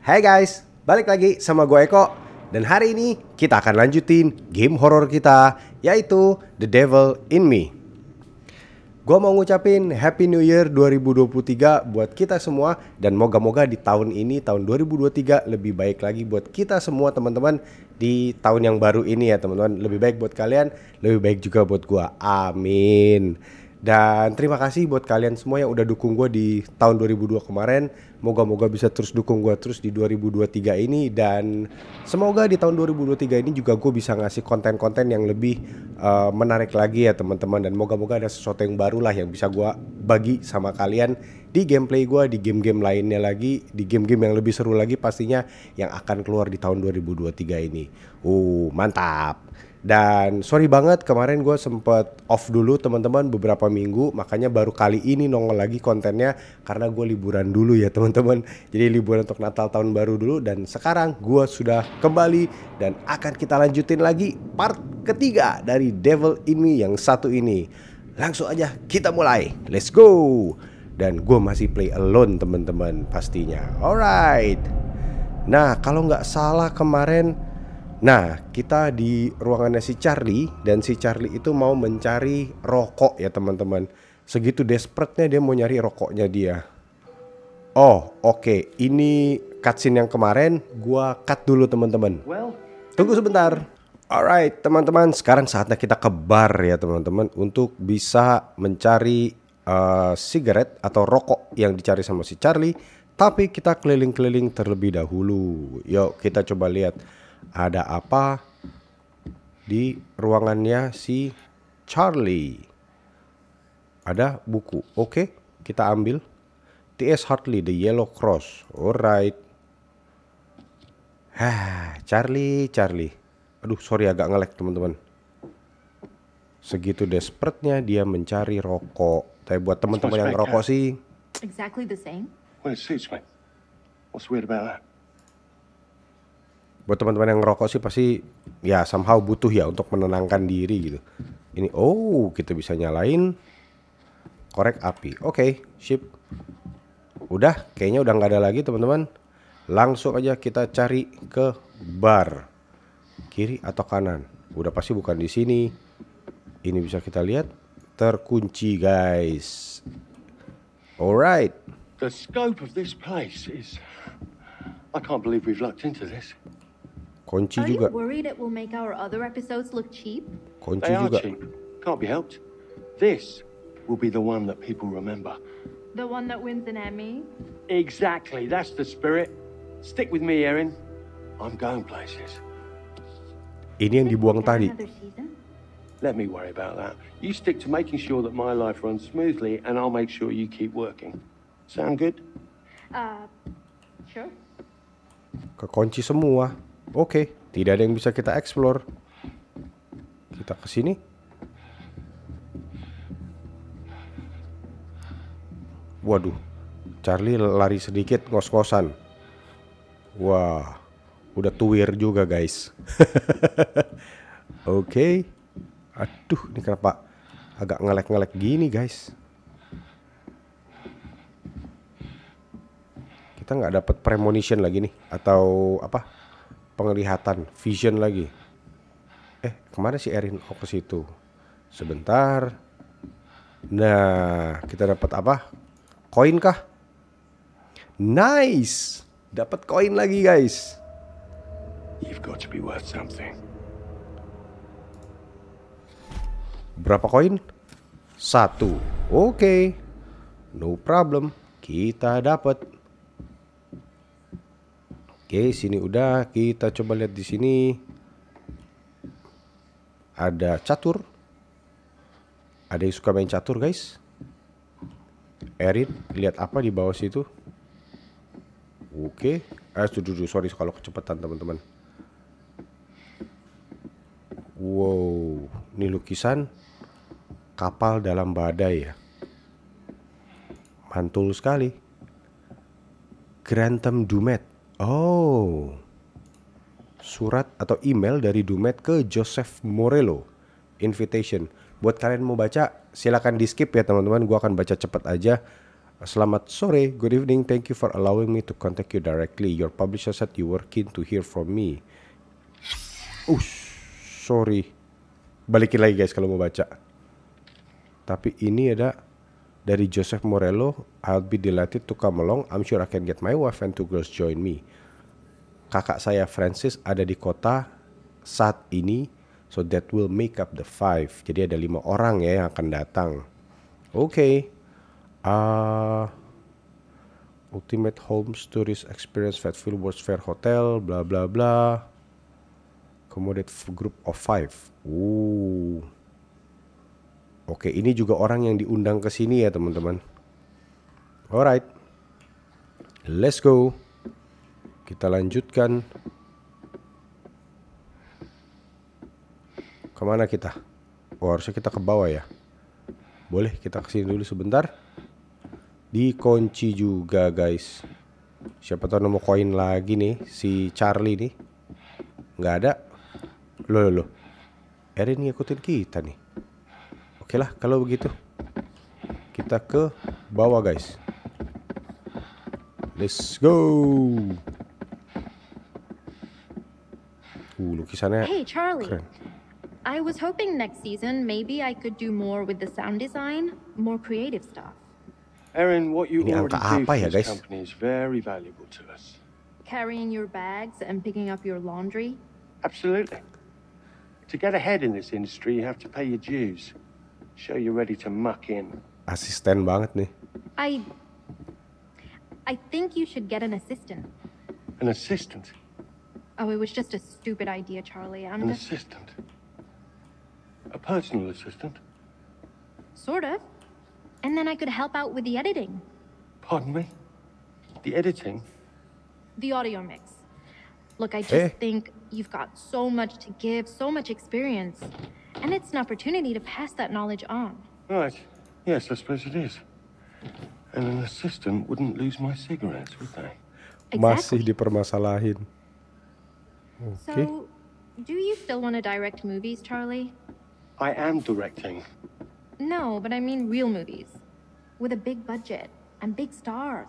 Hai guys, balik lagi sama gue Eko Dan hari ini kita akan lanjutin game horor kita Yaitu The Devil In Me Gue mau ngucapin Happy New Year 2023 buat kita semua Dan moga-moga di tahun ini, tahun 2023 lebih baik lagi buat kita semua teman-teman Di tahun yang baru ini ya teman-teman Lebih baik buat kalian, lebih baik juga buat gue Amin dan terima kasih buat kalian semua yang udah dukung gue di tahun 2002 kemarin Moga-moga bisa terus dukung gue terus di 2023 ini dan semoga di tahun 2023 ini juga gue bisa ngasih konten-konten yang lebih uh, menarik lagi ya teman-teman dan moga-moga ada sesuatu yang baru lah yang bisa gue bagi sama kalian di gameplay gue, di game-game lainnya lagi, di game-game yang lebih seru lagi pastinya yang akan keluar di tahun 2023 ini. Uh, mantap. Dan sorry banget kemarin gue sempet off dulu teman-teman beberapa minggu makanya baru kali ini nongol lagi kontennya karena gue liburan dulu ya teman-teman. Jadi liburan untuk Natal tahun baru dulu dan sekarang gue sudah kembali dan akan kita lanjutin lagi part ketiga dari Devil ini yang satu ini. Langsung aja kita mulai. Let's go. Dan gue masih play alone teman-teman pastinya. Alright. Nah kalau nggak salah kemarin Nah, kita di ruangannya si Charlie dan si Charlie itu mau mencari rokok ya teman-teman. Segitu desperate-nya dia mau nyari rokoknya dia. Oh, oke. Okay. Ini cutscene yang kemarin gua cut dulu teman-teman. tunggu sebentar. Alright, teman-teman, sekarang saatnya kita ke bar ya teman-teman untuk bisa mencari uh, eh, cigarette atau rokok yang dicari sama si Charlie. Tapi kita keliling-keliling terlebih dahulu. Yuk, kita coba lihat ada apa di ruangannya si Charlie. Ada buku. Oke, kita ambil. T.S. Hartley, The Yellow Cross. Alright. Hah, Charlie, Charlie. Aduh, sorry agak ngelek teman-teman. Segitu desperate-nya dia mencari rokok. Tapi buat teman-teman yang rokok sih. Exactly the same. Well, it suits me. What's weird about that? buat teman-teman yang ngerokok sih pasti ya somehow butuh ya untuk menenangkan diri gitu. Ini oh kita bisa nyalain korek api. Oke, okay, sip. Udah, kayaknya udah nggak ada lagi teman-teman. Langsung aja kita cari ke bar. Kiri atau kanan. Udah pasti bukan di sini. Ini bisa kita lihat terkunci, guys. Alright. The scope of this place is I can't believe we've lucked into this. Kunci Are you worried it will make our other episodes look cheap? Kunci they juga. are cheap. Can't be helped. This will be the one that people remember. The one that wins an Emmy? Exactly. That's the spirit. Stick with me, Erin. I'm going places. Ini yang dibuang tadi. Let me worry about that. You stick to making sure that my life runs smoothly, and I'll make sure you keep working. Sound good? Uh, sure. Kekunci semua. Oke, okay. tidak ada yang bisa kita explore. Kita ke sini. Waduh, Charlie lari sedikit ngos-ngosan. Wah, udah tuwir juga guys. Oke. okay. Aduh, ini kenapa agak ngelek-ngelek gini guys. Kita nggak dapat premonition lagi nih atau apa? penglihatan, vision lagi. Eh, kemana si Erin? Oh, ke situ. Sebentar. Nah, kita dapat apa? Koin kah? Nice. Dapat koin lagi, guys. You've got to be worth something. Berapa koin? Satu. Oke. Okay. No problem. Kita dapat Oke, sini udah. Kita coba lihat di sini. Ada catur. Ada yang suka main catur, guys? Erin, lihat apa di bawah situ? Oke. Eh, ah, duduk, Sorry kalau kecepatan, teman-teman. Wow, ini lukisan kapal dalam badai ya. Mantul sekali. Grantham Dumet. Oh. Surat atau email dari Dumet ke Joseph Morello. Invitation. Buat kalian mau baca, silakan di skip ya teman-teman. Gua akan baca cepat aja. Selamat sore, good evening. Thank you for allowing me to contact you directly. Your publisher said you were keen to hear from me. Uh, sorry. Balikin lagi guys kalau mau baca. Tapi ini ada dari Joseph Morello, I'll be delighted to come along. I'm sure I can get my wife and two girls join me. Kakak saya Francis ada di kota saat ini, so that will make up the five. Jadi ada lima orang ya yang akan datang. Oke. Okay. Uh, Ultimate Homes Tourist Experience Fatfield World's Fair Hotel, bla bla bla. Accommodate group of five. Ooh. Oke, ini juga orang yang diundang ke sini ya, teman-teman. Alright. Let's go. Kita lanjutkan. Kemana kita? Oh, harusnya kita ke bawah ya. Boleh, kita kesini dulu sebentar. Dikunci juga, guys. Siapa tahu nemu koin lagi nih, si Charlie nih. Nggak ada. Loh, loh, loh. Erin ngikutin kita nih. Oke lah kalau begitu Kita ke bawah guys Let's go Uh, lukisannya Hey Charlie keren. I was hoping next season maybe I could do more with the sound design More creative stuff Erin, what you Ini already do for ya, this guys? company is very valuable to us. Carrying your bags and picking up your laundry? Absolutely. To get ahead in this industry, you have to pay your dues. Show you're ready to muck in. Assistant, banget nih. I... I think you should get an assistant. An assistant? Oh, it was just a stupid idea, Charlie. I'm An just... assistant? A personal assistant? Sort of. And then I could help out with the editing. Pardon me? The editing? The audio mix. Look, I just hey. think you've got so much to give, so much experience. And it's an opportunity to pass that knowledge on. Right. Yes, I suppose it is. And an assistant wouldn't lose my cigarettes, would they? Exactly. Masih dipermasalahin. Okay. So, do you still want to direct movies, Charlie? I am directing. No, but I mean real movies. With a big budget and big stars.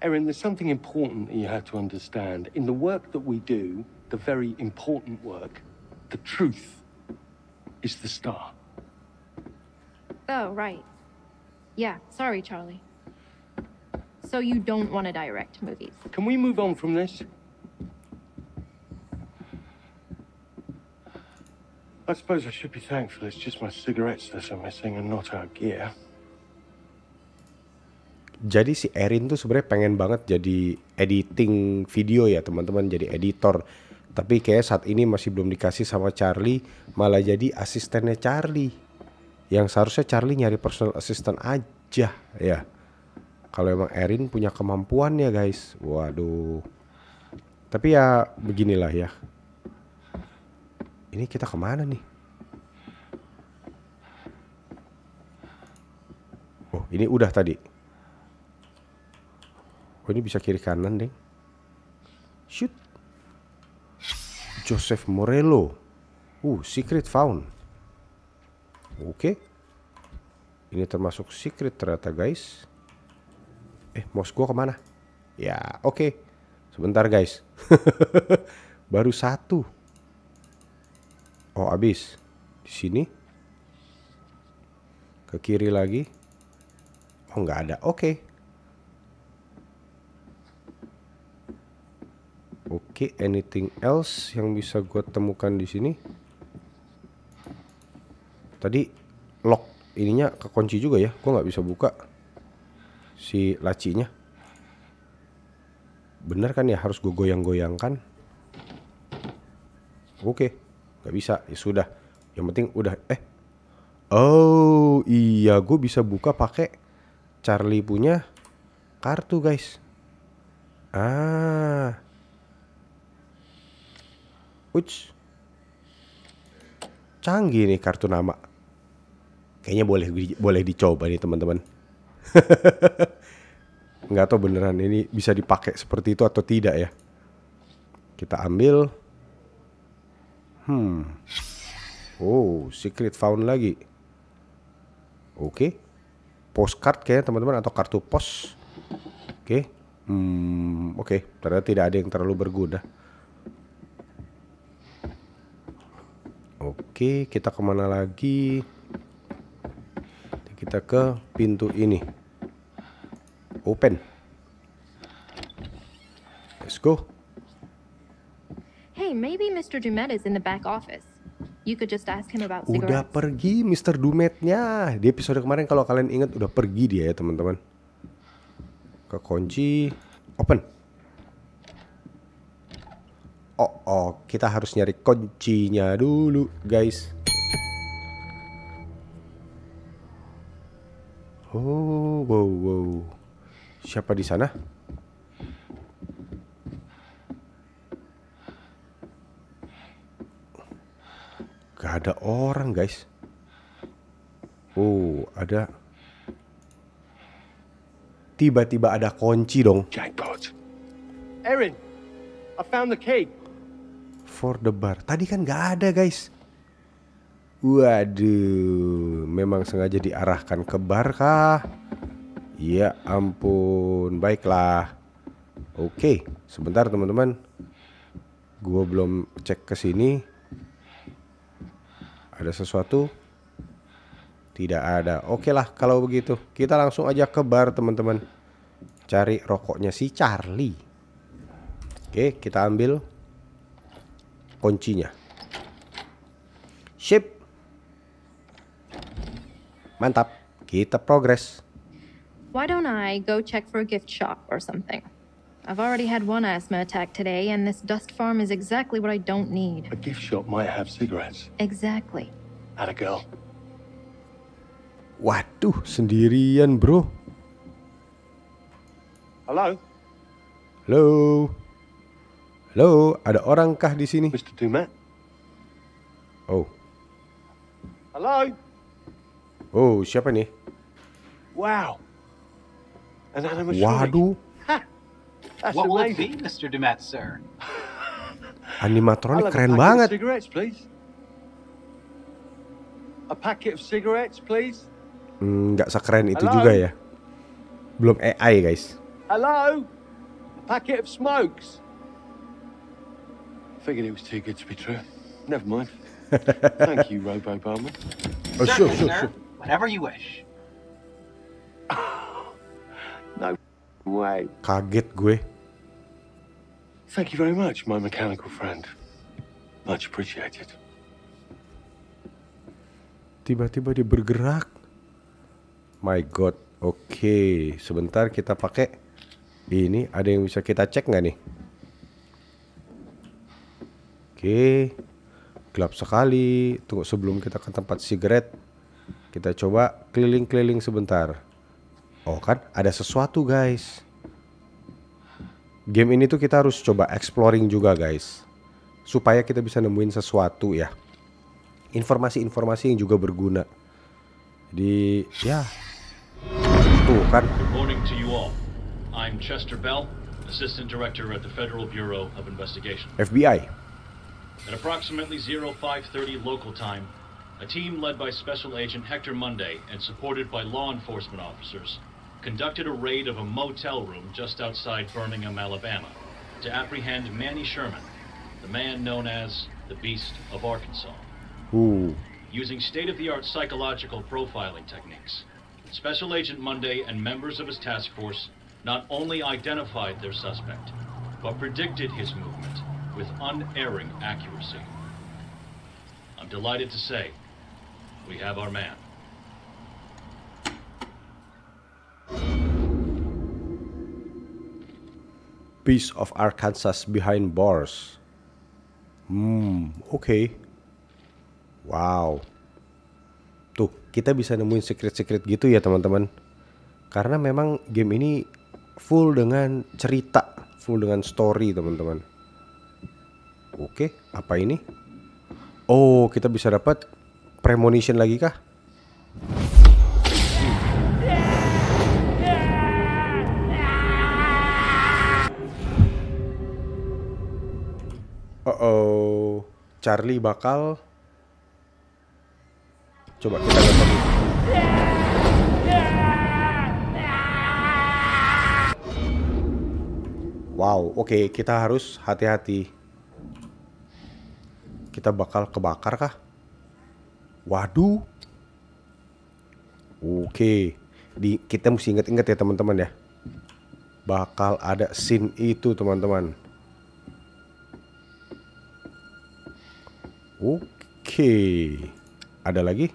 Erin, there's something important that you have to understand. In the work that we do, the very important work, the truth is the star. Oh, right. Yeah, sorry, Charlie. So you don't want to direct movies. Can we move on from this? I suppose I should be thankful it's just my cigarettes that are missing and not our gear. Jadi si Erin tuh sebenarnya pengen banget jadi editing video ya teman-teman, jadi editor. Tapi kayak saat ini masih belum dikasih sama Charlie, malah jadi asistennya Charlie. Yang seharusnya Charlie nyari personal assistant aja ya. Kalau emang Erin punya kemampuan ya guys. Waduh. Tapi ya beginilah ya. Ini kita kemana nih? Oh ini udah tadi. Oh ini bisa kiri kanan deh. Shoot. Joseph Morello. Uh, secret found. Oke. Okay. Ini termasuk secret ternyata guys. Eh, mouse gua kemana? Ya, oke. Okay. Sebentar guys. Baru satu. Oh, habis. Di sini. Ke kiri lagi. Oh, nggak ada. Oke. Okay. Oke, okay, anything else yang bisa gue temukan di sini? Tadi lock ininya kekunci juga ya, gue nggak bisa buka si lacinya. Bener kan ya harus gue goyang-goyangkan? Oke, okay, nggak bisa ya sudah. Yang penting udah eh. Oh iya, gue bisa buka pakai Charlie punya kartu guys. Ah Uch. Canggih nih kartu nama. Kayaknya boleh boleh dicoba nih teman-teman. Nggak tahu beneran ini bisa dipakai seperti itu atau tidak ya. Kita ambil. Hmm. Oh, secret found lagi. Oke. Okay. Postcard kayaknya teman-teman atau kartu pos. Oke. Okay. Hmm, oke. Okay. Ternyata tidak ada yang terlalu berguna. Oke, kita kemana lagi? Kita ke pintu ini. Open. Let's go. Hey, maybe Mr. Dumet is in the back office. You could just ask him about Udah pergi Mr. Dumetnya. Di episode kemarin kalau kalian ingat udah pergi dia ya teman-teman. Ke kunci. Open oh oh kita harus nyari kuncinya dulu guys oh wow wow siapa di sana gak ada orang guys oh ada tiba-tiba ada kunci dong jackpot Erin I found the cake for the bar. Tadi kan gak ada guys. Waduh, memang sengaja diarahkan ke bar kah? Ya ampun, baiklah. Oke, sebentar teman-teman. Gue belum cek ke sini. Ada sesuatu? Tidak ada. Oke lah kalau begitu. Kita langsung aja ke bar teman-teman. Cari rokoknya si Charlie. Oke, kita ambil. kuncinya shape mantap kita progress Why don't I go check for a gift shop or something? I've already had one asthma attack today, and this dust farm is exactly what I don't need. A gift shop might have cigarettes. Exactly. At a girl. Waduh, sendirian, bro. Hello. Hello. Halo, ada orang kah di sini? Mr. Dumas. Oh. Hello. Oh, siapa nih? Wow. An Waduh. That's What will it be, Mr. Dumas, sir? Animatronik keren banget. Cigarettes, please. A packet of cigarettes, please. Hmm, nggak sekeren itu juga ya. Belum AI, guys. Hello. A packet of smokes. Figured it was too good to be true. Never mind. Thank you, Robo Bowman. Oh, sure, sure, sir. sure. Whenever you wish. no way. Kaget gue. Thank you very much, my mechanical friend. Much appreciated. Tiba-tiba dia bergerak. My God. Oke, okay. sebentar kita pakai ini. Ada yang bisa kita cek nggak nih? Oke, gelap sekali. Tunggu sebelum kita ke tempat sigaret, kita coba keliling-keliling sebentar. Oh kan, ada sesuatu guys. Game ini tuh kita harus coba exploring juga guys. Supaya kita bisa nemuin sesuatu ya. Informasi-informasi yang juga berguna. Jadi, ya. Tuh kan. FBI. At approximately 0530 local time, a team led by Special Agent Hector Monday and supported by law enforcement officers conducted a raid of a motel room just outside Birmingham, Alabama, to apprehend Manny Sherman, the man known as the Beast of Arkansas. Ooh. Using state of the art psychological profiling techniques, Special Agent Monday and members of his task force not only identified their suspect, but predicted his movement with unerring accuracy. I'm delighted to say we have our man. Piece of Arkansas behind bars. Hmm, oke. Okay. Wow. Tuh, kita bisa nemuin secret-secret gitu ya teman-teman. Karena memang game ini full dengan cerita, full dengan story teman-teman. Oke, apa ini? Oh, kita bisa dapat premonition lagi kah? Uh oh, Charlie bakal coba kita dapat. Wow, oke okay, kita harus hati-hati kita bakal kebakar kah? Waduh. Oke. Di kita mesti ingat-ingat ya teman-teman ya. Bakal ada scene itu teman-teman. Oke. Ada lagi?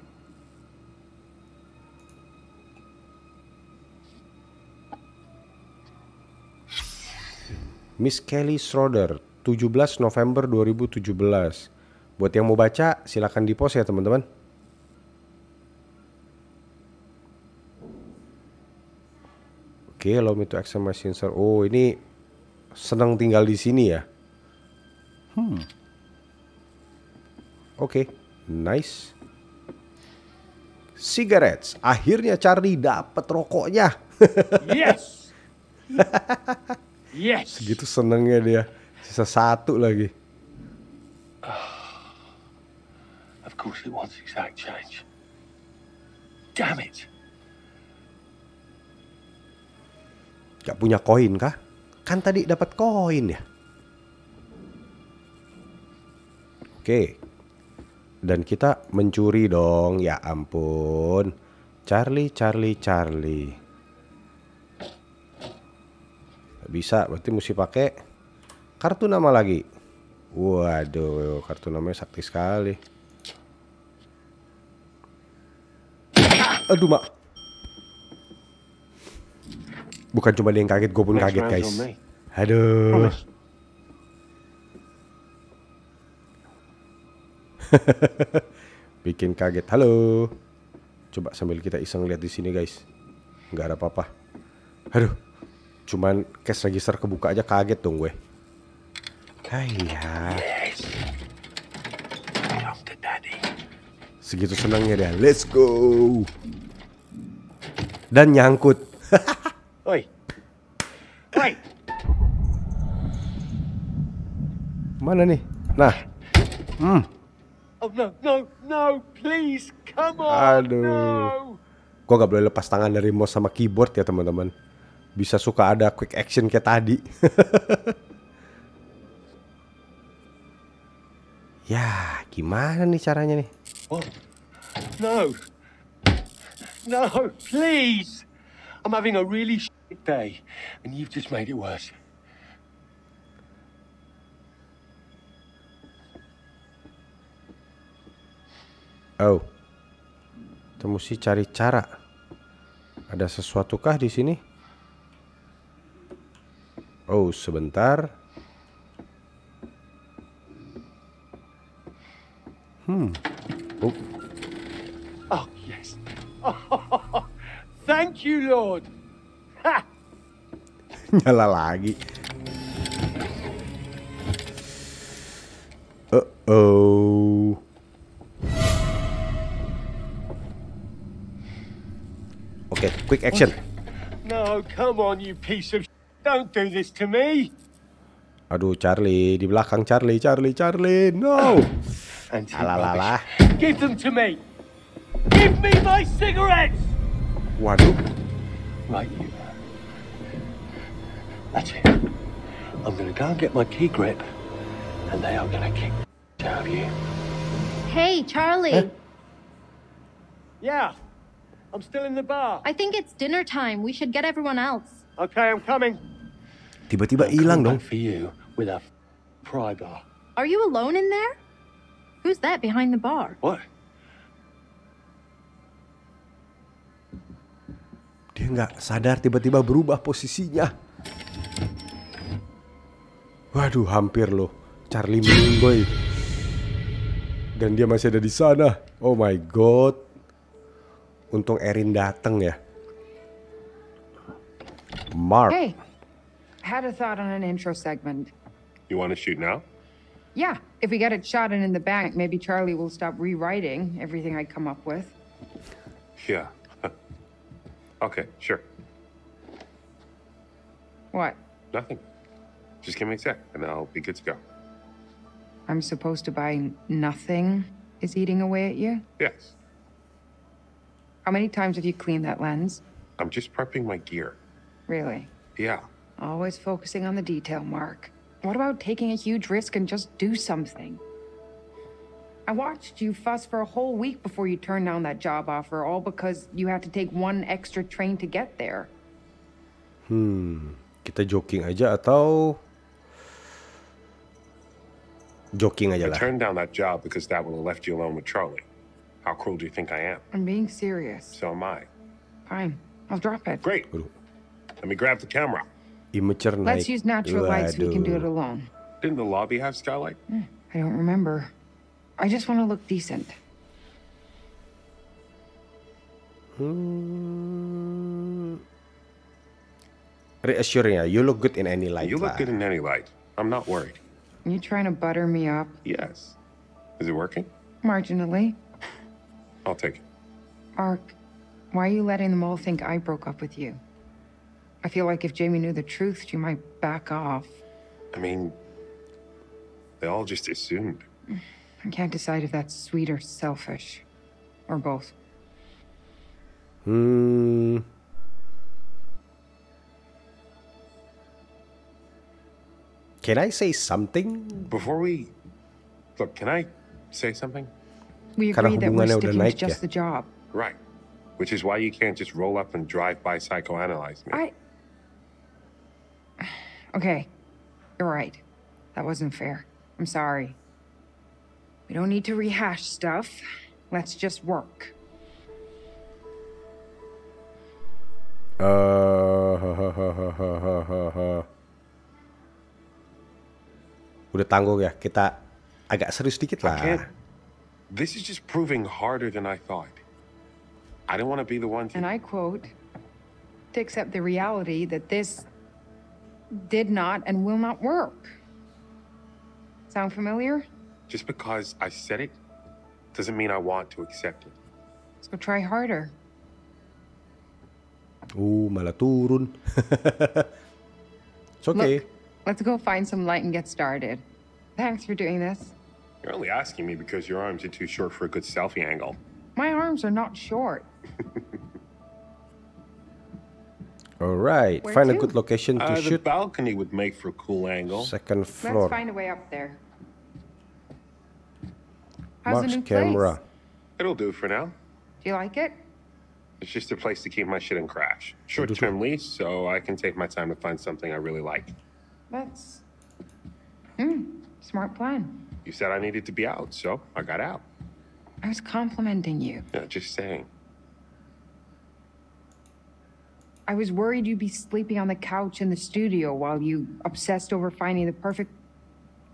Miss Kelly Schroeder, 17 November 2017. Buat yang mau baca, silahkan di post ya teman-teman. Oke, okay, allow me to access my sensor. Oh, ini senang tinggal di sini ya. Hmm. Oke, okay, nice. Cigarettes. Akhirnya Charlie dapat rokoknya. yes. yes. Segitu senangnya dia. Sisa satu lagi. Uh. Of course, it wants exact change. Damn it. Gak punya koin kah? Kan tadi dapat koin ya. Oke. Dan kita mencuri dong. Ya ampun. Charlie, Charlie, Charlie. Gak bisa, berarti mesti pakai kartu nama lagi. Waduh, kartu namanya sakti sekali. Aduh mak. Bukan cuma dia yang kaget, gue pun kaget guys. Aduh. Bikin kaget. Halo. Coba sambil kita iseng lihat di sini guys. Nggak ada apa-apa. Aduh. Cuman cash register kebuka aja kaget dong gue. Hai ya. Segitu senangnya dia. Let's go. Dan nyangkut. Oi. Oi. Mana nih? Nah. Hmm. Oh no, no, no, please, come on. Aduh. No. Gua gak boleh lepas tangan dari mouse sama keyboard ya, teman-teman. Bisa suka ada quick action kayak tadi. ya, gimana nih caranya nih? What? No. No, please. I'm having a really shit day, and you've just made it worse. Oh. Kita mesti cari cara. Ada sesuatu kah di sini? Oh, sebentar. Hmm. Oh. Oh, yes. Oh, thank you, Lord. Ha! Nyala lagi. Uh oh. Okay, quick action. No, come on, you piece of. Don't do this to me. Aduh, Charlie, di belakang Charlie, Charlie, Charlie, no. Salah, salah. Give them to me! Give me my cigarettes! One. Right, you. That's it. I'm gonna go and get my key grip, and they are gonna kick out of you. Hey, Charlie. Huh? Yeah, I'm still in the bar. I think it's dinner time. We should get everyone else. Okay, I'm coming. Tiba-tiba hilang dong. For you with a pry bar. Are you alone in there? Who's that behind the bar? What? Dia nggak sadar tiba-tiba berubah posisinya. Waduh, hampir loh. Charlie Mingboy. Dan dia masih ada di sana. Oh my god. Untung Erin datang ya. Mark. Hey, had a thought on an intro segment. You want to shoot now? Yeah, If we get it shot and in the bank, maybe Charlie will stop rewriting everything I come up with. Yeah. okay, sure. What? Nothing. Just give me a sec, and I'll be good to go. I'm supposed to buy nothing is eating away at you? Yes. How many times have you cleaned that lens? I'm just prepping my gear. Really? Yeah. Always focusing on the detail, Mark. What about taking a huge risk and just do something? I watched you fuss for a whole week before you turned down that job offer, all because you had to take one extra train to get there. Hmm, kita joking aja atau joking aja lah. I turned down that job because that would have left you alone with Charlie. How cruel do you think I am? I'm being serious. So am I. Fine, I'll drop it. Great. Let me grab the camera. Let's use natural light so we can do it alone. Didn't the lobby have skylight? Hmm, I don't remember. I just want to look decent. Hmm. Reassuring, you look good in any light. You look good in any light. I'm not worried. Are you trying to butter me up? Yes. Is it working? Marginally. I'll take it. Ark, why are you letting them all think I broke up with you? I feel like if Jamie knew the truth, she might back off. I mean, they all just assumed. I can't decide if that's sweet or selfish, or both. Hmm. Can I say something? Before we look, can I say something? We agree that we're sticking to just the job. Right. Which is why you can't just roll up and drive by psychoanalyze me. I Okay, you're right. That wasn't fair. I'm sorry. We don't need to rehash stuff. Let's just work. Uh, ha, ha, ha, Udah tanggung ya, kita agak serius dikit lah. This is just proving harder than I thought. I don't want to be the one to... And I quote, to accept the reality that this did not and will not work. Sound familiar? Just because I said it doesn't mean I want to accept it. Let's go try harder. Oh, malah turun. it's okay. Look, let's go find some light and get started. Thanks for doing this. You're only asking me because your arms are too short for a good selfie angle. My arms are not short. All right. Where find to? a good location to uh, shoot. The balcony would make for a cool angle. Second floor. Let's find a way up there. How's Mark's the new camera. Place? It'll do for now. Do you like it? It's just a place to keep my shit in crash. Short-term lease, so I can take my time to find something I really like. That's... Hmm. Smart plan. You said I needed to be out, so I got out. I was complimenting you. Yeah, just saying. I was worried you'd be sleeping on the couch in the studio while you obsessed over finding the perfect...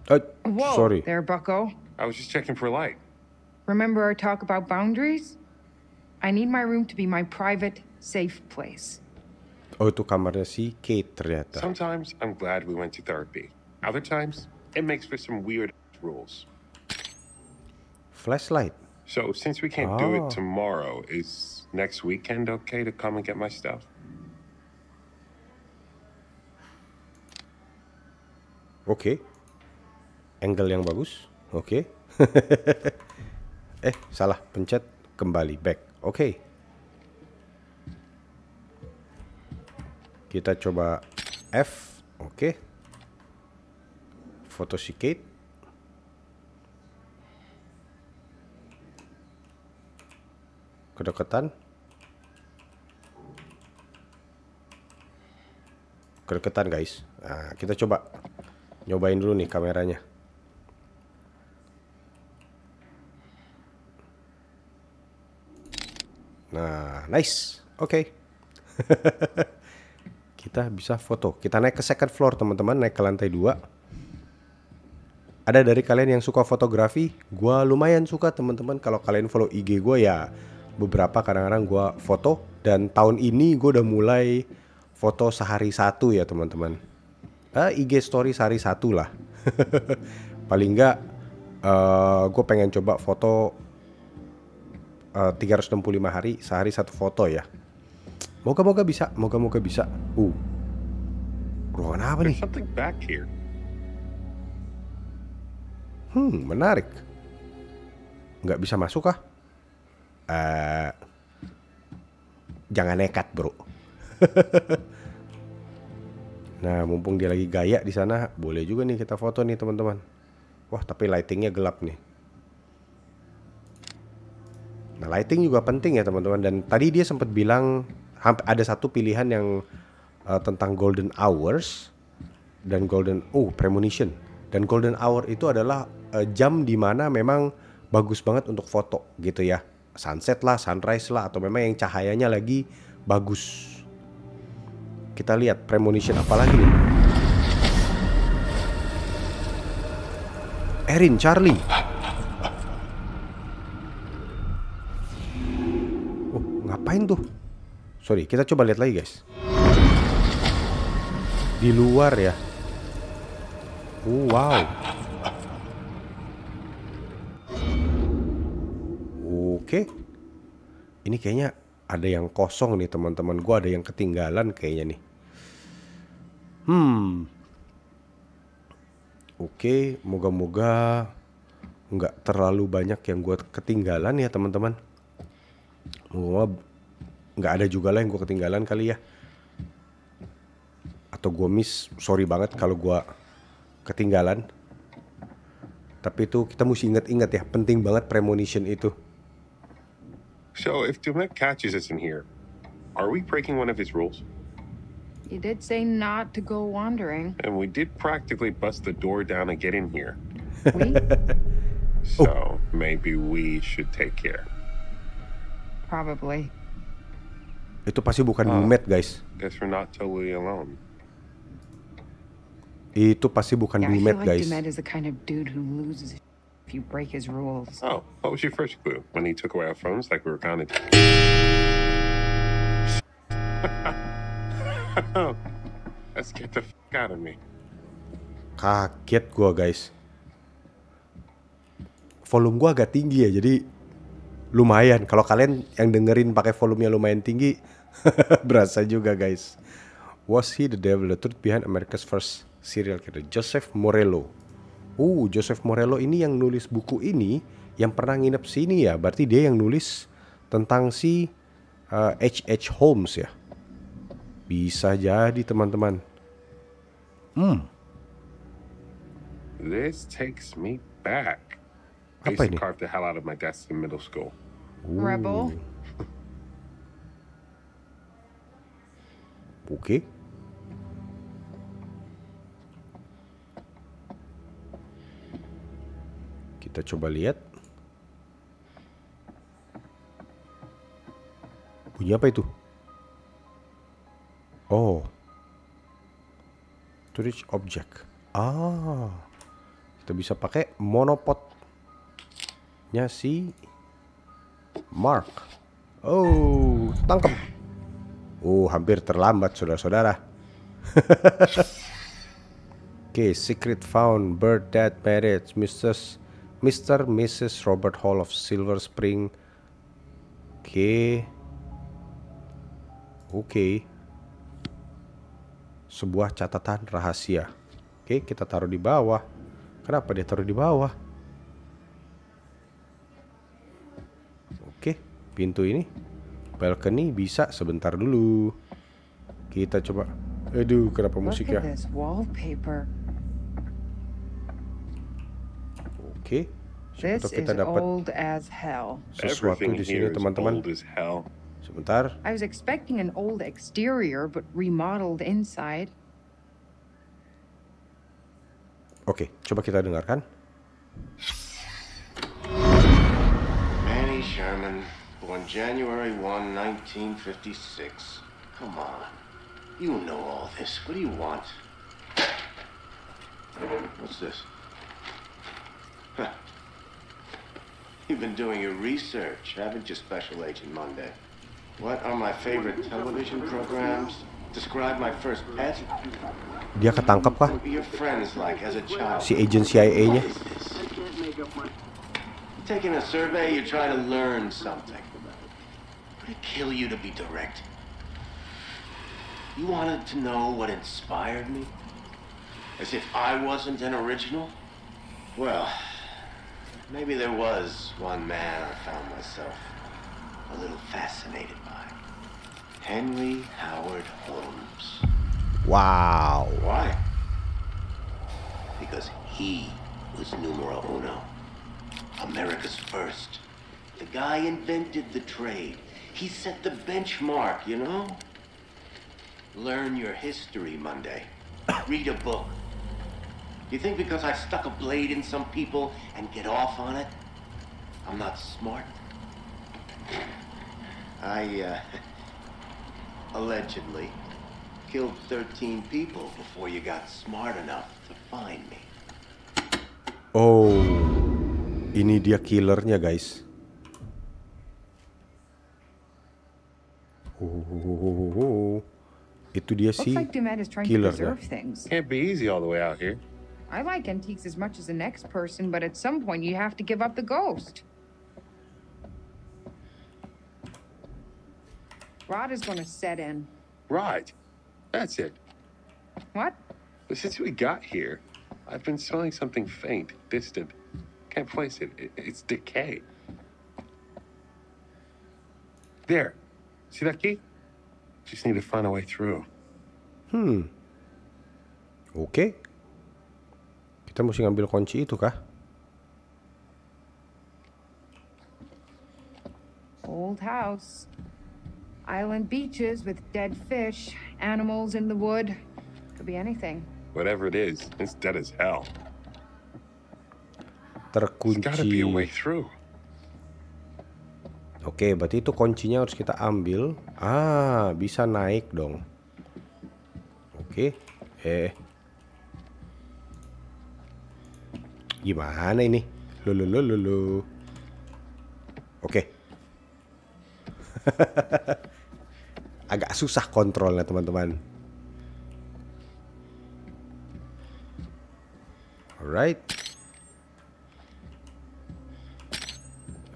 Uh, Whoa, sorry. there, bucko. I was just checking for light. Remember our talk about boundaries? I need my room to be my private, safe place. Sometimes I'm glad we went to therapy. Other times, it makes for some weird rules. Flashlight. So since we can't oh. do it ah. tomorrow, is next weekend okay to come and get my stuff? Oke. Okay. Angle yang bagus. Oke. Okay. eh, salah. Pencet kembali back. Oke. Okay. Kita coba F. Oke. Okay. Photosicate. Kedekatan. Kedekatan guys. Nah, kita coba nyobain dulu nih kameranya nah nice oke okay. kita bisa foto kita naik ke second floor teman-teman naik ke lantai 2 ada dari kalian yang suka fotografi Gua lumayan suka teman-teman kalau kalian follow IG gue ya beberapa kadang-kadang gue foto dan tahun ini gue udah mulai foto sehari satu ya teman-teman uh, eh, IG story sehari satu lah paling nggak uh, eh, gue pengen coba foto eh, uh, 365 hari sehari satu foto ya moga-moga bisa moga-moga bisa uh ruangan apa nih hmm menarik nggak bisa masuk kah uh, jangan nekat bro Nah, mumpung dia lagi gaya di sana, boleh juga nih kita foto nih teman-teman. Wah, tapi lightingnya gelap nih. Nah, lighting juga penting ya teman-teman. Dan tadi dia sempat bilang ada satu pilihan yang uh, tentang golden hours dan golden oh premonition dan golden hour itu adalah uh, jam dimana memang bagus banget untuk foto gitu ya sunset lah sunrise lah atau memang yang cahayanya lagi bagus kita lihat premonition apa lagi nih. Erin, Charlie. Oh, ngapain tuh? Sorry, kita coba lihat lagi guys. Di luar ya. Oh, wow. Oke. Ini kayaknya ada yang kosong nih teman-teman. Gue ada yang ketinggalan kayaknya nih. Hmm. Oke, moga-moga nggak terlalu banyak yang gue ketinggalan ya teman-teman. Moga nggak ada juga lah yang gue ketinggalan kali ya. Atau gue miss, sorry banget kalau gue ketinggalan. Tapi itu kita mesti ingat-ingat ya, penting banget premonition itu. So if Dumek catches us in here, are we breaking one of his rules? You did say not to go wandering. And we did practically bust the door down and get in here. We? so oh. maybe we should take care. Probably. Itu pasti bukan uh, ah, Met, guys. Guess we're not totally alone. Itu pasti bukan yeah, Met, like guys. Dumet is the kind of dude who loses if you break his rules. Oh, what was your first clue? When he took away our phones like we were kind of... Let's get the fuck out of me. Kaget gua, guys. Volume gua agak tinggi ya, jadi lumayan. Kalau kalian yang dengerin pakai volume yang lumayan tinggi, berasa juga, guys. Was he the devil? The truth behind America's first serial killer, Joseph Morello. Uh, Joseph Morello ini yang nulis buku ini, yang pernah nginep sini ya. Berarti dia yang nulis tentang si H.H. Uh, Holmes ya. Bisa jadi teman-teman. Hmm. This takes me back. Apa ini? to carve the hell out of my desk in middle school. Ooh. Rebel. Oke. Okay. Kita coba lihat. Bunyi apa itu? Storage object. Ah. Kita bisa pakai monopodnya si Mark. Oh, tangkap. Oh, hampir terlambat saudara-saudara. Oke, okay, secret found bird dead marriage Mrs. Mr. Mrs. Robert Hall of Silver Spring. Oke. Okay. Oke. Okay sebuah catatan rahasia. Oke, kita taruh di bawah. Kenapa dia taruh di bawah? Oke, pintu ini balcony bisa sebentar dulu. Kita coba. Aduh, kenapa musik ya? Oke. This kita dapat sesuatu di sini, teman-teman. I was expecting an old exterior, but remodeled inside. okay, coba kita dengarkan. Manny Sherman, born January 1, 1956. Come on. You know all this. What do you want? What's this? Huh. You've been doing your research, haven't you, Special Agent Monday? What are my favorite television programs? Describe my first pet. Dia ketangkap kah? Si agent CIA-nya. Taking a survey, you try to learn something. Would it kill you to be direct? You wanted to know what inspired me? As if I wasn't an original? Well, maybe there was one man I found myself a little fascinated Henry Howard Holmes. Wow. Why? Because he was numero uno. America's first. The guy invented the trade. He set the benchmark, you know? Learn your history Monday. Read a book. You think because I stuck a blade in some people and get off on it, I'm not smart? I, uh, allegedly, killed 13 people before you got smart enough to find me. Oh, ini dia killernya guys. Oh, itu dia si like killer Can't be easy all the way out here. I like antiques as much as the next person, but at some point you have to give up the ghost. Rot is going to set in. Right, That's it. What? since we got here, I've been smelling something faint, distant. Can't place it. it's decay. There. See that key? Just need to find a way through. Hmm. Okay. Kita mesti ngambil kunci itu kah? Old house. Island beaches with dead fish, animals in the wood. Could be anything. Whatever it is, it's dead as hell. Terkunci. Oke, okay, berarti itu kuncinya harus kita ambil. Ah, bisa naik dong. Oke. Okay. Eh. Gimana ini? Lu lu lu lu. Oke. Okay. agak susah kontrolnya teman-teman. Alright.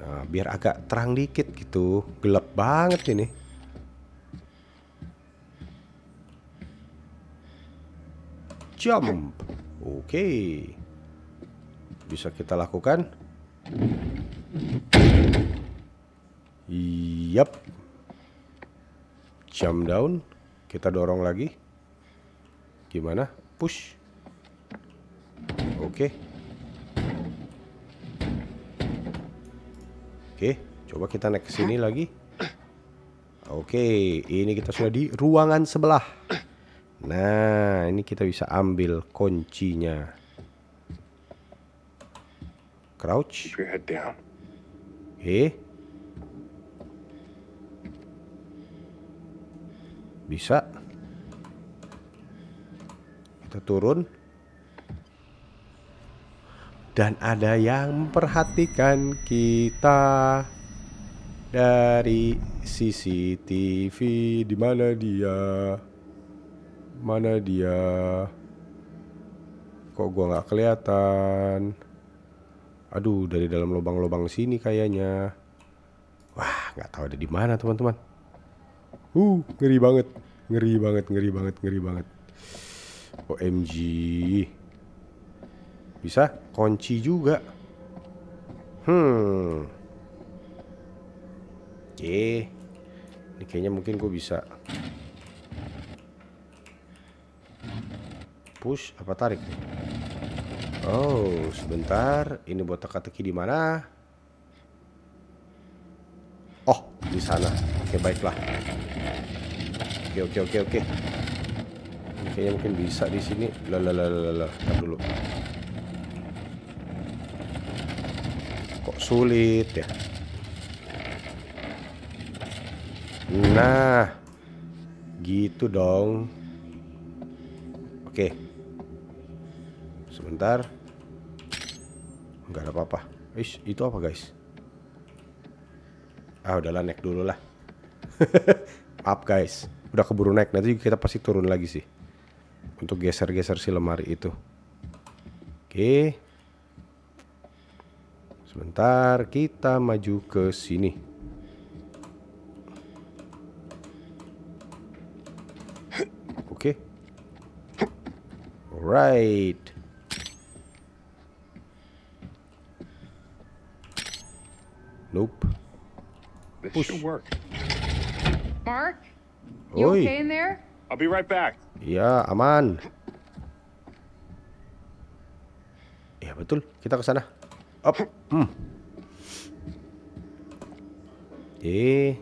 Nah, biar agak terang dikit gitu. Gelap banget ini. Jump. Oke. Okay. Bisa kita lakukan. Yap jump down kita dorong lagi gimana push oke oke coba kita naik ke sini lagi oke ini kita sudah di ruangan sebelah nah ini kita bisa ambil kuncinya crouch oke okay. bisa kita turun dan ada yang memperhatikan kita dari CCTV di mana dia mana dia kok gua nggak kelihatan aduh dari dalam lubang-lubang sini kayaknya wah nggak tahu ada di mana teman-teman uh ngeri banget ngeri banget ngeri banget ngeri banget OMG bisa kunci juga hmm oke ini kayaknya mungkin gue bisa push apa tarik oh sebentar ini buat teka-teki di mana oh di sana oke baiklah Oke oke oke oke. Kayaknya mungkin bisa di sini. Lalalala, tunggu dulu. Kok sulit ya? Nah, gitu dong. Oke. Sebentar. Enggak ada apa-apa. Ish, itu apa guys? Ah udahlah naik dulu lah. Up guys udah keburu naik nanti juga kita pasti turun lagi sih untuk geser-geser si lemari itu oke sebentar kita maju ke sini oke alright Nope. Push. work. Mark? You okay in there? I'll be right back. Iya, aman. Iya, betul. Kita ke sana. Up. Hmm. Eh.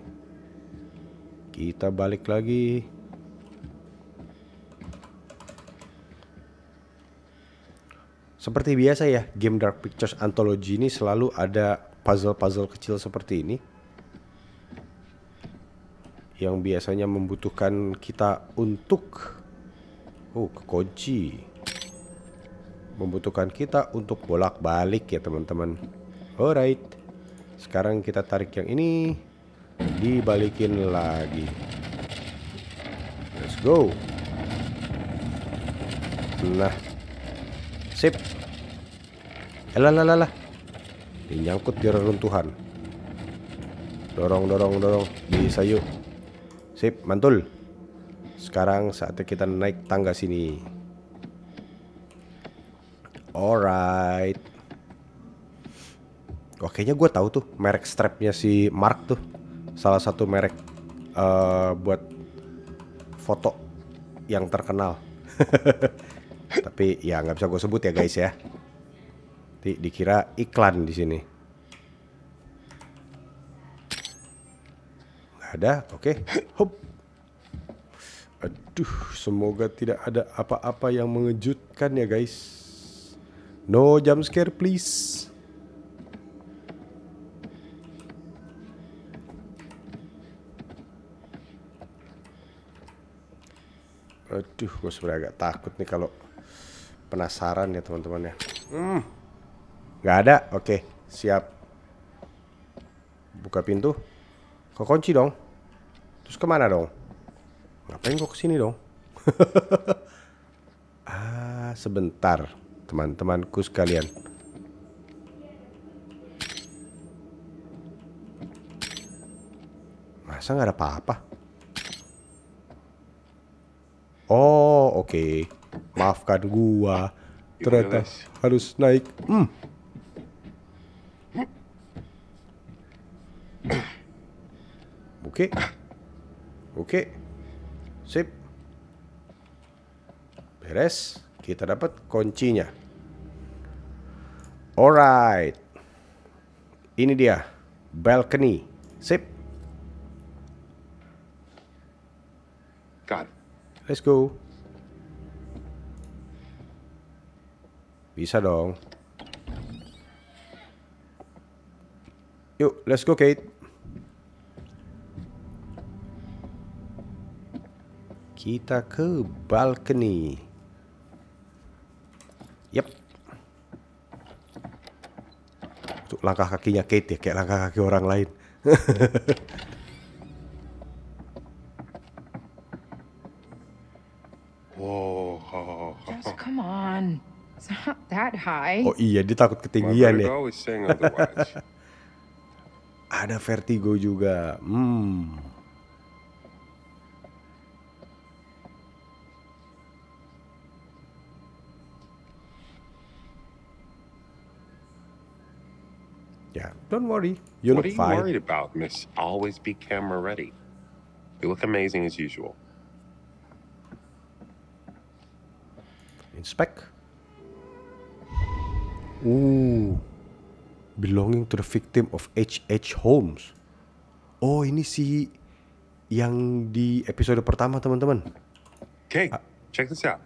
Kita balik lagi. Seperti biasa ya, game Dark Pictures Anthology ini selalu ada puzzle-puzzle kecil seperti ini yang biasanya membutuhkan kita untuk oh kekunci membutuhkan kita untuk bolak-balik ya teman-teman alright sekarang kita tarik yang ini dibalikin lagi let's go nah sip elah lah lah ini nyangkut di reruntuhan dorong dorong dorong bisa yuk Sip, mantul. Sekarang saatnya kita naik tangga sini. Alright. Wah, kayaknya gue tahu tuh merek strapnya si Mark tuh. Salah satu merek uh, buat foto yang terkenal. Tapi ya nggak bisa gue sebut ya guys ya. Di dikira iklan di sini. ada, oke. Okay. Hop. Aduh, semoga tidak ada apa-apa yang mengejutkan ya guys. No jump scare please. Aduh, gue sebenarnya agak takut nih kalau penasaran ya teman-teman ya. Hmm. Gak ada, oke, siap. Buka pintu. Kunci dong. Terus kemana dong? Ngapain gue kesini dong? ah, sebentar teman-temanku sekalian. Masa nggak ada apa-apa? Oh, oke. Okay. Maafkan gua. Ternyata harus naik. Hmm. Oke. Oke. Sip. Beres. Kita dapat kuncinya. Alright. Ini dia. Balcony. Sip. Got it. Let's go. Bisa dong. Yuk, let's go Kate. Kita ke balcony. Yep. untuk langkah kakinya Kate ya, kayak langkah kaki orang lain. Oh iya, dia takut ketinggian ya. Ada vertigo juga. Hmm. Don't worry. You what look fine. What are you fine. worried about, miss? Always be camera ready. You look amazing as usual. Inspect. Ooh. Belonging to the victim of H.H. Holmes. Oh, ini si yang di episode pertama, teman-teman. Okay, ah. check this out.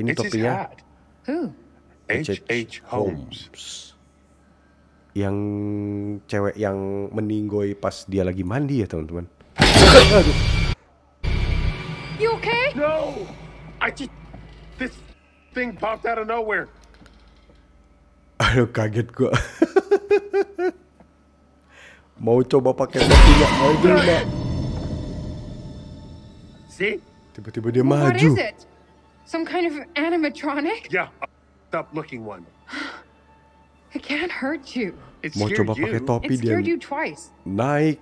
Ini It's topinya. H.H. Holmes. Holmes yang cewek yang meninggoy pas dia lagi mandi ya teman-teman. You okay? No, I just this thing popped out of nowhere. Aduh kaget gua. Mau coba pakai tidak mau tidak. See? Tiba-tiba dia well, maju. What is it? Some kind of animatronic? Yeah, a looking one. I can't hurt you. It Mau coba pakai topi dia naik,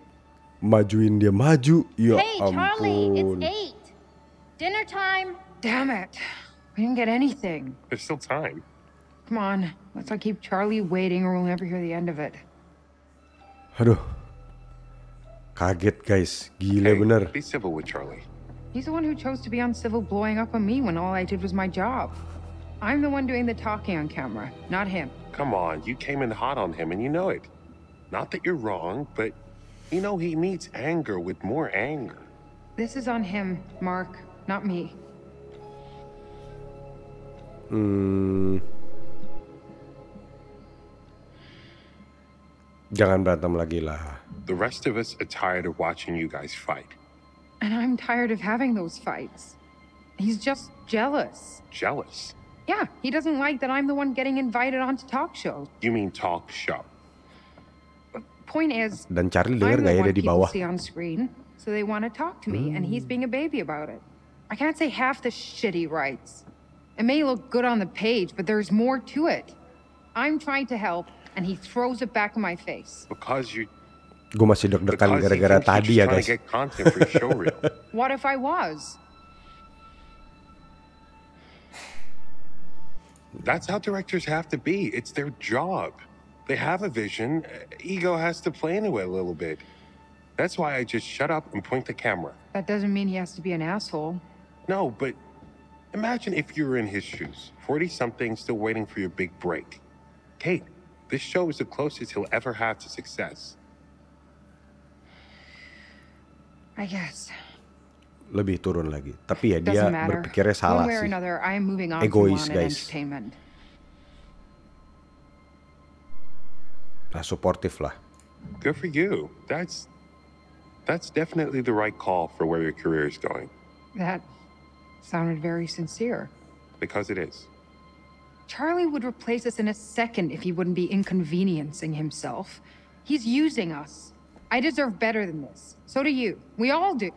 majuin dia maju. Ya hey, ampun. Charlie, it's eight. Dinner time. Damn it. We didn't get anything. There's still time. Come on, let's not keep Charlie waiting or we'll never hear the end of it. Aduh. Kaget guys, gila okay, bener. Be civil with Charlie. He's the one who chose to be uncivil blowing up on me when all I did was my job. I'm the one doing the talking on camera, not him. Come on, you came in hot on him and you know it. Not that you're wrong, but you know he meets anger with more anger. This is on him, Mark, not me. Hmm. Jangan berantem lagi lah. The rest of us are tired of watching you guys fight. And I'm tired of having those fights. He's just jealous. Jealous? Yeah, he doesn't like that I'm the one getting invited onto talk shows. You mean talk show? Point is, Dan Charlie dengar nggak ya dari bawah? See on screen, so they want to talk to me, hmm. and he's hmm. being a baby about it. I can't say half the shit he writes. It may look good on the page, but there's more to it. I'm trying to help, and he throws it back in my face. Because you. Gue masih deg-degan gara-gara tadi ya guys. what if I was? That's how directors have to be. It's their job. They have a vision. Ego has to play into it a little bit. That's why I just shut up and point the camera. That doesn't mean he has to be an asshole. No, but imagine if you were in his shoes, 40 something, still waiting for your big break. Kate, this show is the closest he'll ever have to success. I guess lebih turun lagi. Tapi ya Doesn't dia matter. berpikirnya salah sih. Another, I am moving on Egois guys. Nah, supportive lah. Good for you. That's that's definitely the right call for where your career is going. That sounded very sincere. Because it is. Charlie would replace us in a second if he wouldn't be inconveniencing himself. He's using us. I deserve better than this. So do you. We all do.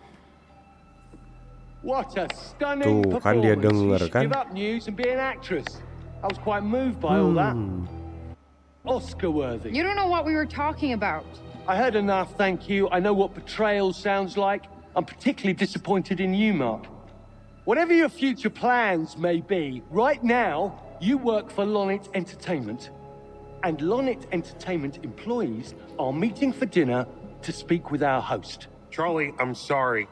What a stunning Tuh, kan dia denger kan? Give up news and be an actress. I was quite moved by all that. Hmm. Oscar worthy. You don't know what we were talking about. I heard enough, thank you. I know what betrayal sounds like. I'm particularly disappointed in you, Mark. Whatever your future plans may be, right now, you work for Lonnet Entertainment. And Lonnet Entertainment employees are meeting for dinner to speak with our host. Charlie, I'm sorry.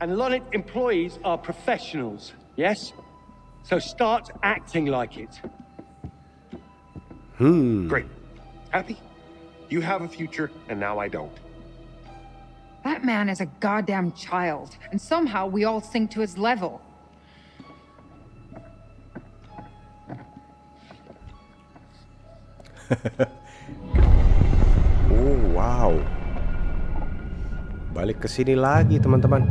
And Lonnet employees are professionals, yes? So start acting like it. Hmm. Great. Happy? You have a future, and now I don't. That man is a goddamn child, and somehow we all sink to his level. oh wow. Balik ke sini lagi, teman-teman.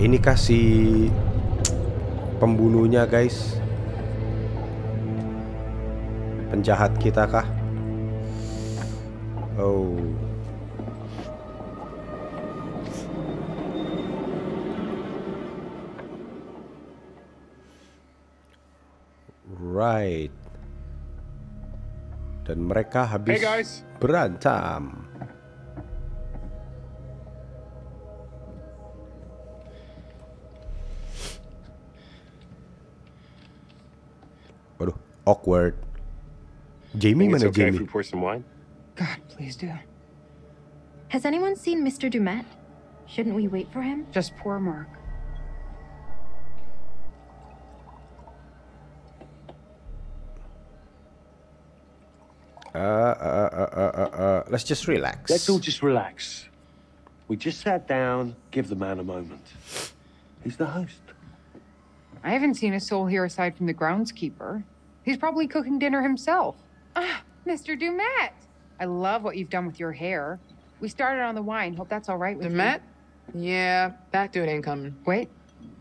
ini kasih pembunuhnya guys penjahat kita kah oh right dan mereka habis hey berantem awkward. Jamie mana okay Jamie. If we pour some wine? God, please do. Has anyone seen Mr. Dumet? Shouldn't we wait for him? Just poor Mark. Uh, uh, uh, uh, uh, let's just relax. Let's all just relax. We just sat down, give the man a moment. He's the host. I haven't seen a soul here aside from the groundskeeper. He's probably cooking dinner himself. Ah, Mr. Dumet! I love what you've done with your hair. We started on the wine. Hope that's all right with Dumet? you. Dumet? Yeah, that dude ain't coming. Wait,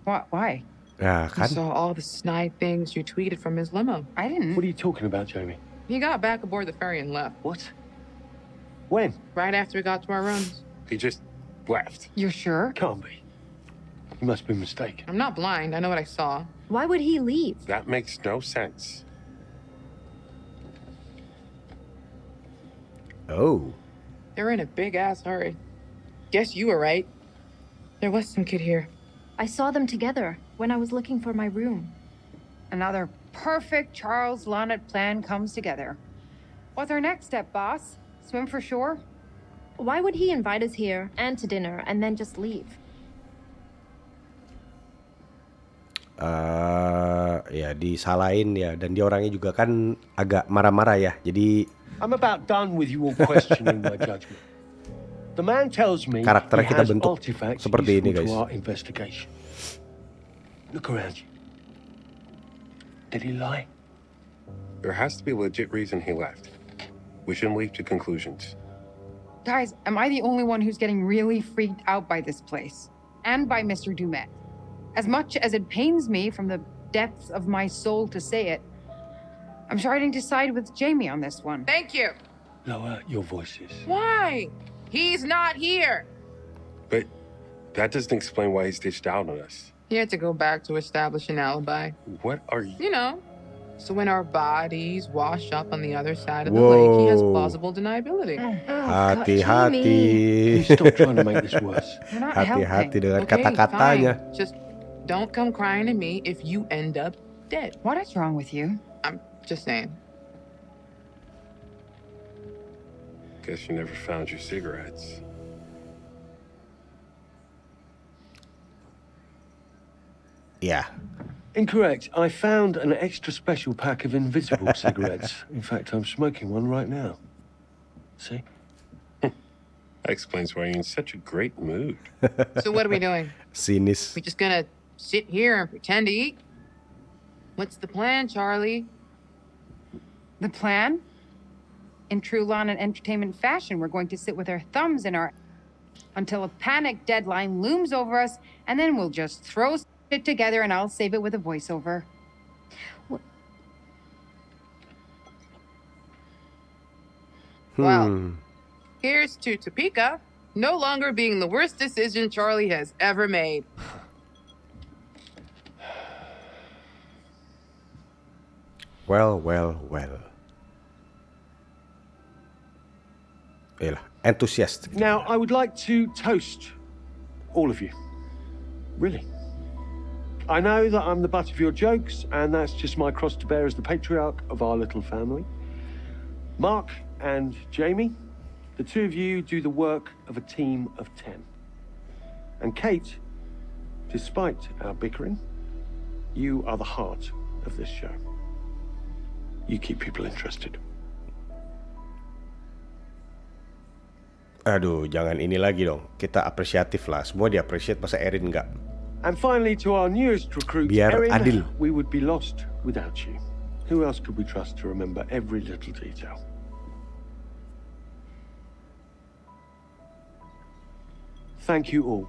what? Why? Uh, I saw all the snide things you tweeted from his limo. I didn't. What are you talking about, Jamie? He got back aboard the ferry and left. What? When? Right after we got to our rooms. He just left. You're sure? Can't be. You must be mistaken. I'm not blind. I know what I saw. Why would he leave? That makes no sense. Oh. They're in a big ass hurry. Guess you were right. There was some kid here. I saw them together when I was looking for my room. Another perfect Charles Lonnet plan comes together. What's our next step, boss? Swim for shore? Why would he invite us here and to dinner and then just leave? Uh, ya disalahin ya dan dia orangnya juga kan agak marah-marah ya. Jadi I'm about done with you all questioning my judgment. The man tells me Karakternya kita seperti ini guys. Look around you. Did he lie? There has to be a legit reason he left. We shouldn't leap to conclusions. Guys, am I the only one who's getting really freaked out by this place? And by Mr. Dumet? As much as it pains me from the depths of my soul to say it, I'm starting to side with Jamie on this one. Thank you. Lower your voices. Why? He's not here. But that doesn't explain why he stitched out on us. He had to go back to establish an alibi. What are you? You know. So when our bodies wash up on the other side of Whoa. the lake, he has plausible deniability. Mm. Oh, hati hati, God, hati. stop trying to make this worse. hati, helping. hati dengan okay, kata-katanya. Just don't come crying to me if you end up dead. What is wrong with you? Just saying. Guess you never found your cigarettes. Yeah. Incorrect. I found an extra special pack of invisible cigarettes. In fact, I'm smoking one right now. See? that explains why you're in such a great mood. so what are we doing? Seeing this. We're just gonna sit here and pretend to eat? What's the plan, Charlie? The plan? In true Lana Entertainment fashion, we're going to sit with our thumbs in our until a panic deadline looms over us, and then we'll just throw it together and I'll save it with a voiceover. Well, hmm. well here's to Topeka no longer being the worst decision Charlie has ever made. Well, well, well. Enthusiastic. Now, I would like to toast all of you. Really. I know that I'm the butt of your jokes, and that's just my cross to bear as the patriarch of our little family. Mark and Jamie, the two of you do the work of a team of ten. And Kate, despite our bickering, you are the heart of this show. You keep people interested. Aduh, jangan ini lagi dong. Kita apresiatif lah. Semua diapresiat masa Erin enggak. And finally to our newest recruit, Biar Erin, adil. we would be lost without you. Who else could we trust to remember every little detail? Thank you all.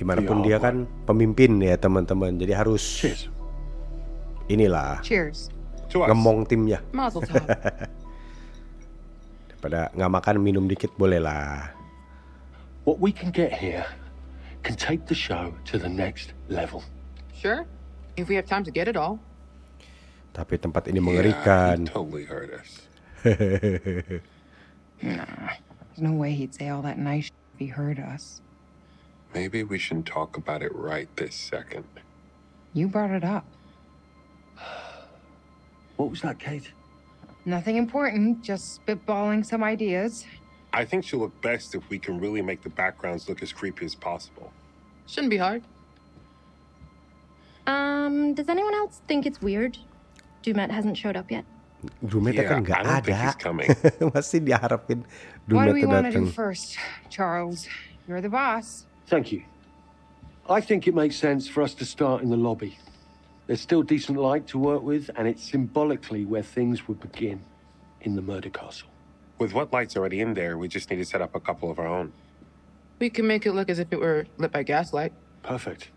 Gimana pun dia kan pemimpin ya teman-teman, jadi harus Cheers. inilah Cheers. ngemong timnya. Mazel tov. pada nggak makan minum dikit boleh lah. What we can get here can take the show to the next level. Sure, if we have time to get it all. Tapi tempat ini mengerikan. Yeah, totally hurt us. nah, there's no way he'd say all that nice if he heard us. Maybe we shouldn't talk about it right this second. You brought it up. What was that, Kate? Nothing important, just spitballing some ideas. I think she'll look best if we can really make the backgrounds look as creepy as possible. Shouldn't be hard. Um, does anyone else think it's weird? Dumet hasn't showed up yet. Dumet yeah, nggak ada. Masih diharapin Dumet What do we want to do first, Charles? You're the boss. Thank you. I think it makes sense for us to start in the lobby. There's still decent light to work with, and it's symbolically where things would begin in the murder castle. With what lights already in there, we just need to set up a couple of our own. We can make it look as if it were lit by gaslight. Perfect.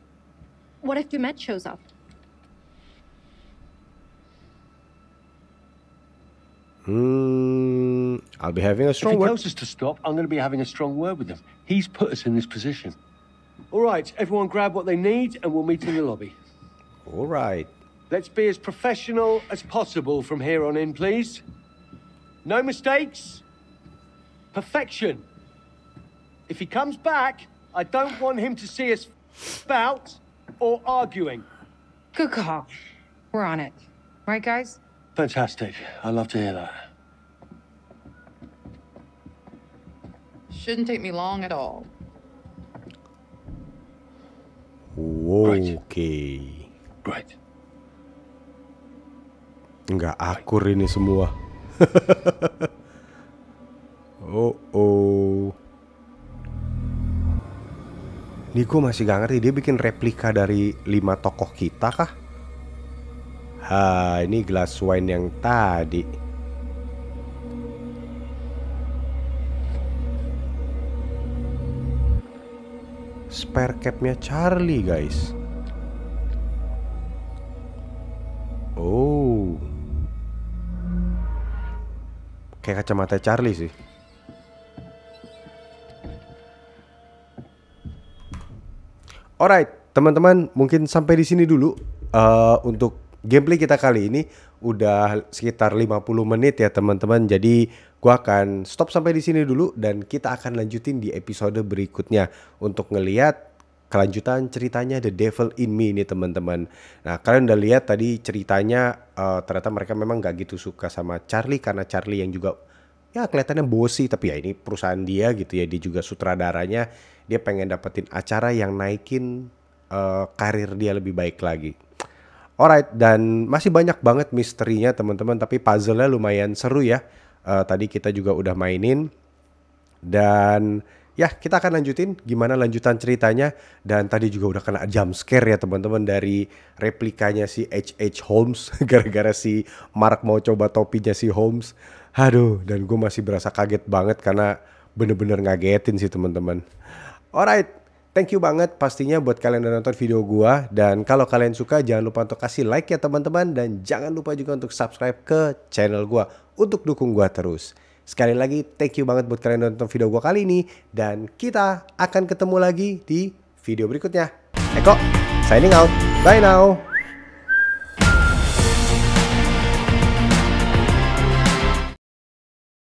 What if Dumet shows up? Hmm. I'll be having a strong if he word. tells us to stop, I'm going to be having a strong word with him. He's put us in this position. All right, everyone grab what they need and we'll meet in the lobby. All right. Let's be as professional as possible from here on in, please. No mistakes. Perfection. If he comes back, I don't want him to see us spout or arguing. Good call. We're on it. Right, guys? Fantastic. I love to hear that. Shouldn't take me long at all. Okay. Right. Nggak akur ini semua. oh oh. Ini gue masih gak ngerti dia bikin replika dari lima tokoh kita kah? Ha, ini gelas wine yang tadi. Spare capnya Charlie guys. Kayak kacamata Charlie sih. Alright, teman-teman, mungkin sampai di sini dulu uh, untuk gameplay kita kali ini udah sekitar 50 menit ya teman-teman. Jadi gua akan stop sampai di sini dulu dan kita akan lanjutin di episode berikutnya untuk ngeliat kelanjutan ceritanya The Devil in Me ini teman-teman. Nah kalian udah lihat tadi ceritanya uh, ternyata mereka memang gak gitu suka sama Charlie karena Charlie yang juga ya kelihatannya bosi tapi ya ini perusahaan dia gitu ya dia juga sutradaranya dia pengen dapetin acara yang naikin uh, karir dia lebih baik lagi. Alright dan masih banyak banget misterinya teman-teman tapi puzzle-nya lumayan seru ya. Uh, tadi kita juga udah mainin dan ya kita akan lanjutin gimana lanjutan ceritanya dan tadi juga udah kena jump scare ya teman-teman dari replikanya si H H Holmes gara-gara si Mark mau coba topinya si Holmes aduh dan gue masih berasa kaget banget karena bener-bener ngagetin sih teman-teman alright Thank you banget pastinya buat kalian yang nonton video gue. dan kalau kalian suka jangan lupa untuk kasih like ya teman-teman dan jangan lupa juga untuk subscribe ke channel gue untuk dukung gue terus. Sekali lagi thank you banget buat kalian yang nonton video gue kali ini dan kita akan ketemu lagi di video berikutnya. Eko, signing out. Bye now.